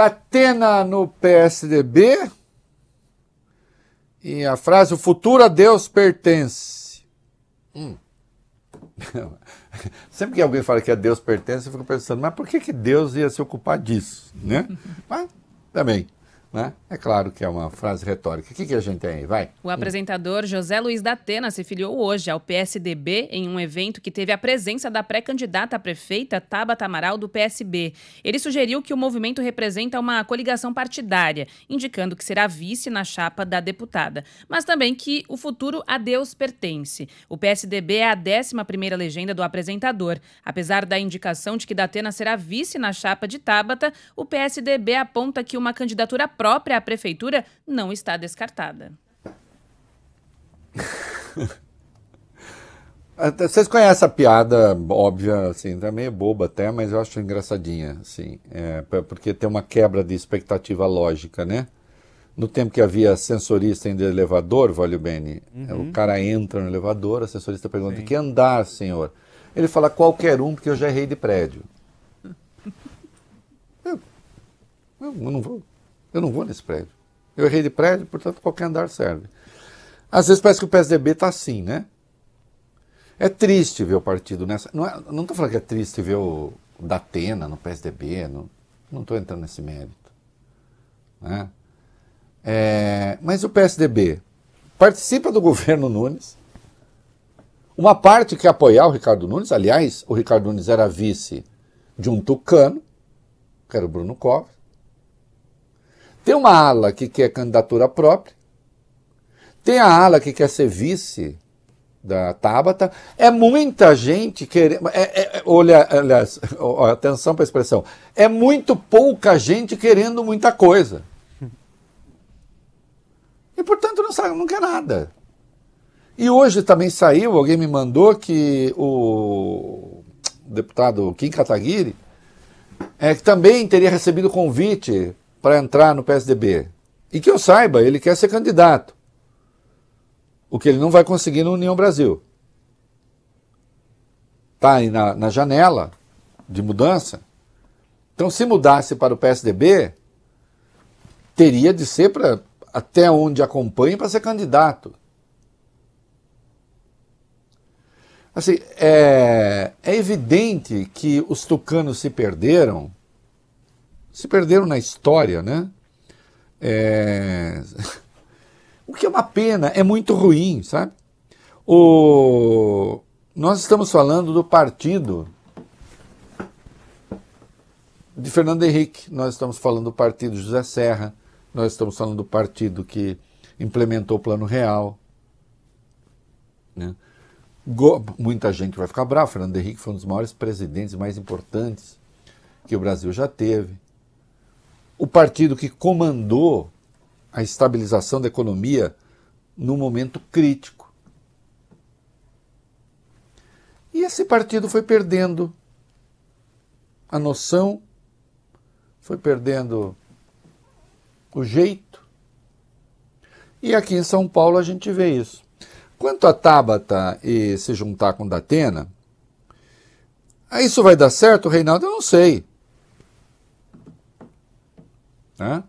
Atena no PSDB. E a frase, o futuro a Deus pertence. Hum. Sempre que alguém fala que a Deus pertence, eu fico pensando, mas por que, que Deus ia se ocupar disso, né? mas também, né? É claro que é uma frase retórica. O que, que a gente tem aí? Vai. O apresentador José Luiz da Atena se filiou hoje ao PSDB em um evento que teve a presença da pré-candidata à prefeita Tabata Amaral do PSB. Ele sugeriu que o movimento representa uma coligação partidária, indicando que será vice na chapa da deputada, mas também que o futuro a Deus pertence. O PSDB é a 11 legenda do apresentador. Apesar da indicação de que Datena será vice na chapa de Tabata, o PSDB aponta que uma candidatura própria prefeitura não está descartada. Vocês conhecem a piada óbvia, assim, é meio boba até, mas eu acho engraçadinha, assim, é, porque tem uma quebra de expectativa lógica, né? No tempo que havia sensorista em elevador, Valio Bene, é, uhum. o cara entra no elevador, a sensorista pergunta, Sim. que andar, senhor? Ele fala, qualquer um, porque eu já errei de prédio. eu, eu não vou, eu não vou nesse prédio. Eu errei de prédio, portanto qualquer andar serve. Às vezes parece que o PSDB está assim, né? É triste ver o partido nessa. Não estou é, não falando que é triste ver o, da Datena no PSDB, não estou entrando nesse mérito. Né? É, mas o PSDB participa do governo Nunes. Uma parte que apoiar o Ricardo Nunes, aliás, o Ricardo Nunes era vice de um tucano, que era o Bruno Covas. Tem uma ala que quer candidatura própria, tem a ala que quer ser vice da Tabata. É muita gente querendo. É, é, é, olha, atenção para a expressão. É muito pouca gente querendo muita coisa. E, portanto, não, sabe, não quer nada. E hoje também saiu, alguém me mandou que o deputado Kim Kataguiri é, também teria recebido convite para entrar no PSDB. E que eu saiba, ele quer ser candidato. O que ele não vai conseguir no União Brasil. Está aí na, na janela de mudança. Então, se mudasse para o PSDB, teria de ser para até onde acompanha para ser candidato. Assim, é, é evidente que os tucanos se perderam se perderam na história, né? É... o que é uma pena, é muito ruim, sabe? O... Nós estamos falando do partido de Fernando Henrique, nós estamos falando do partido José Serra, nós estamos falando do partido que implementou o Plano Real. Né? Go... Muita gente vai ficar brava. Fernando Henrique foi um dos maiores presidentes mais importantes que o Brasil já teve o partido que comandou a estabilização da economia no momento crítico. E esse partido foi perdendo a noção, foi perdendo o jeito. E aqui em São Paulo a gente vê isso. Quanto a Tabata e se juntar com Datena, isso vai dar certo, Reinaldo? Eu não sei. Né?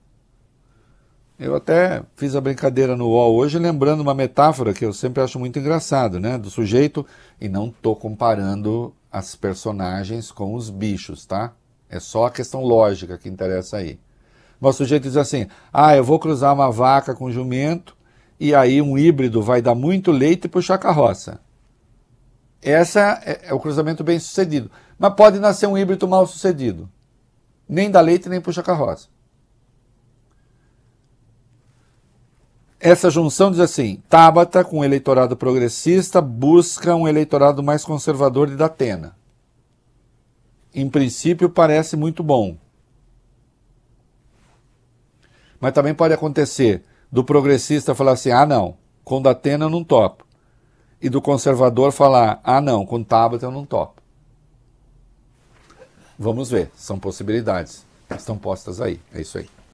Eu até fiz a brincadeira no UOL hoje, lembrando uma metáfora que eu sempre acho muito engraçado, né? Do sujeito, e não estou comparando as personagens com os bichos, tá? É só a questão lógica que interessa aí. Mas o sujeito diz assim: ah, eu vou cruzar uma vaca com jumento, e aí um híbrido vai dar muito leite e puxar a carroça. Essa é, é o cruzamento bem sucedido. Mas pode nascer um híbrido mal sucedido. Nem dá leite, nem puxa carroça. Essa junção diz assim: Tabata, com o eleitorado progressista, busca um eleitorado mais conservador de Datena. Em princípio, parece muito bom. Mas também pode acontecer do progressista falar assim: ah, não, com Datena eu não topo. E do conservador falar: ah, não, com Tabata eu não topo. Vamos ver, são possibilidades. Estão postas aí, é isso aí.